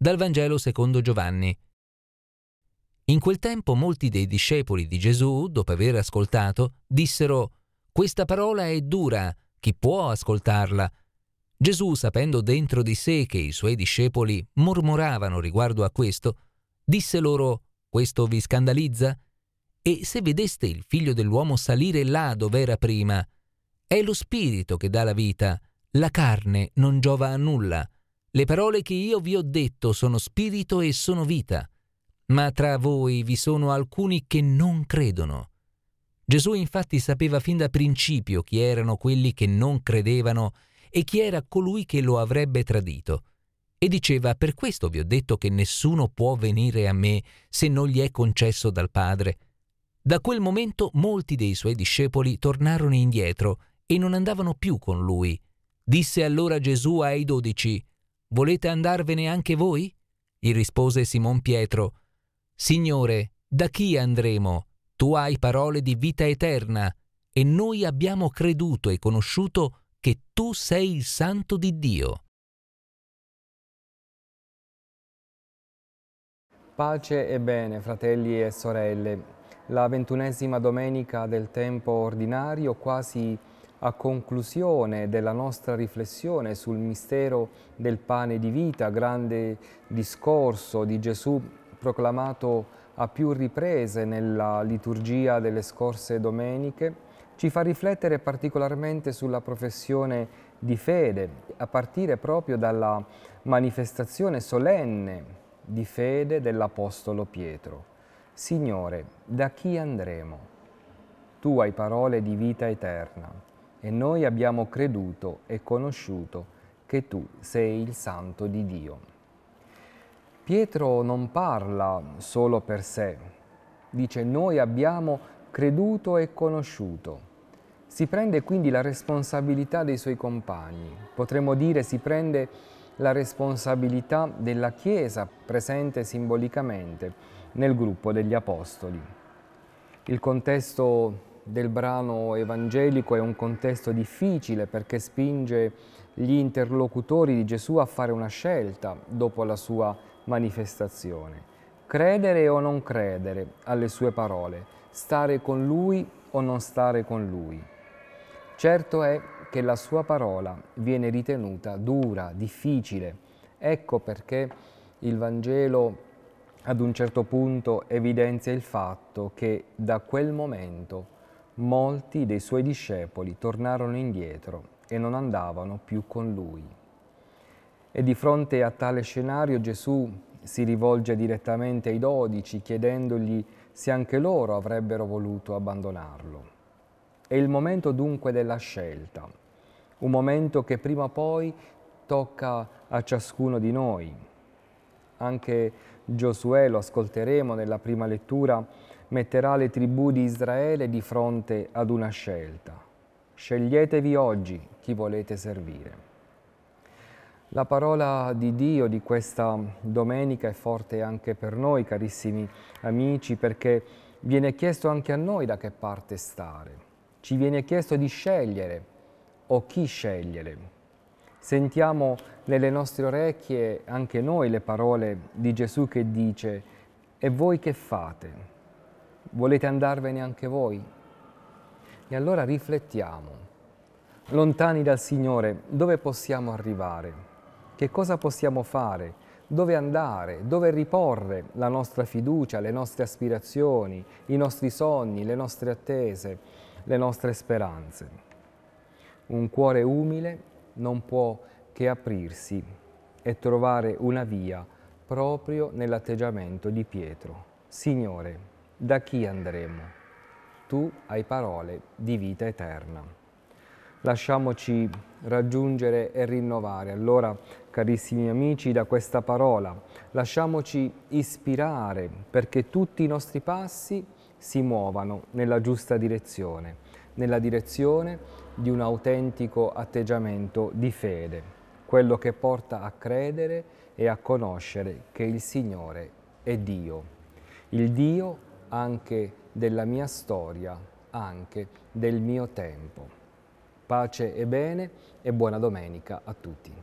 dal Vangelo secondo Giovanni. In quel tempo molti dei discepoli di Gesù, dopo aver ascoltato, dissero Questa parola è dura, chi può ascoltarla? Gesù, sapendo dentro di sé che i suoi discepoli mormoravano riguardo a questo, disse loro Questo vi scandalizza? E se vedeste il figlio dell'uomo salire là dove era prima, è lo spirito che dà la vita, la carne non giova a nulla. Le parole che io vi ho detto sono spirito e sono vita, ma tra voi vi sono alcuni che non credono. Gesù infatti sapeva fin da principio chi erano quelli che non credevano e chi era colui che lo avrebbe tradito. E diceva, per questo vi ho detto che nessuno può venire a me se non gli è concesso dal Padre. Da quel momento molti dei suoi discepoli tornarono indietro e non andavano più con lui. Disse allora Gesù ai dodici, Volete andarvene anche voi? gli rispose Simon Pietro. Signore, da chi andremo? Tu hai parole di vita eterna e noi abbiamo creduto e conosciuto che tu sei il santo di Dio. Pace e bene, fratelli e sorelle. La ventunesima domenica del tempo ordinario, quasi a conclusione della nostra riflessione sul mistero del pane di vita, grande discorso di Gesù proclamato a più riprese nella liturgia delle scorse domeniche, ci fa riflettere particolarmente sulla professione di fede, a partire proprio dalla manifestazione solenne di fede dell'Apostolo Pietro. Signore, da chi andremo? Tu hai parole di vita eterna e noi abbiamo creduto e conosciuto che tu sei il santo di Dio. Pietro non parla solo per sé, dice noi abbiamo creduto e conosciuto. Si prende quindi la responsabilità dei suoi compagni, potremmo dire si prende la responsabilità della Chiesa presente simbolicamente nel gruppo degli Apostoli. Il contesto del brano evangelico è un contesto difficile perché spinge gli interlocutori di Gesù a fare una scelta dopo la sua manifestazione. Credere o non credere alle sue parole, stare con lui o non stare con lui. Certo è che la sua parola viene ritenuta dura, difficile. Ecco perché il Vangelo ad un certo punto evidenzia il fatto che da quel momento molti dei suoi discepoli tornarono indietro e non andavano più con lui. E di fronte a tale scenario Gesù si rivolge direttamente ai dodici chiedendogli se anche loro avrebbero voluto abbandonarlo. È il momento dunque della scelta, un momento che prima o poi tocca a ciascuno di noi. Anche Giosuè, lo ascolteremo nella prima lettura, metterà le tribù di Israele di fronte ad una scelta. Sceglietevi oggi chi volete servire. La parola di Dio di questa domenica è forte anche per noi, carissimi amici, perché viene chiesto anche a noi da che parte stare. Ci viene chiesto di scegliere o chi scegliere. Sentiamo nelle nostre orecchie anche noi le parole di Gesù che dice, e voi che fate? Volete andarvene anche voi? E allora riflettiamo. Lontani dal Signore, dove possiamo arrivare? Che cosa possiamo fare? Dove andare? Dove riporre la nostra fiducia, le nostre aspirazioni, i nostri sogni, le nostre attese, le nostre speranze? Un cuore umile non può che aprirsi e trovare una via proprio nell'atteggiamento di Pietro. Signore, da chi andremo? Tu hai parole di vita eterna. Lasciamoci raggiungere e rinnovare. Allora, carissimi amici, da questa parola, lasciamoci ispirare perché tutti i nostri passi si muovano nella giusta direzione, nella direzione di un autentico atteggiamento di fede, quello che porta a credere e a conoscere che il Signore è Dio, il Dio anche della mia storia, anche del mio tempo. Pace e bene e buona domenica a tutti.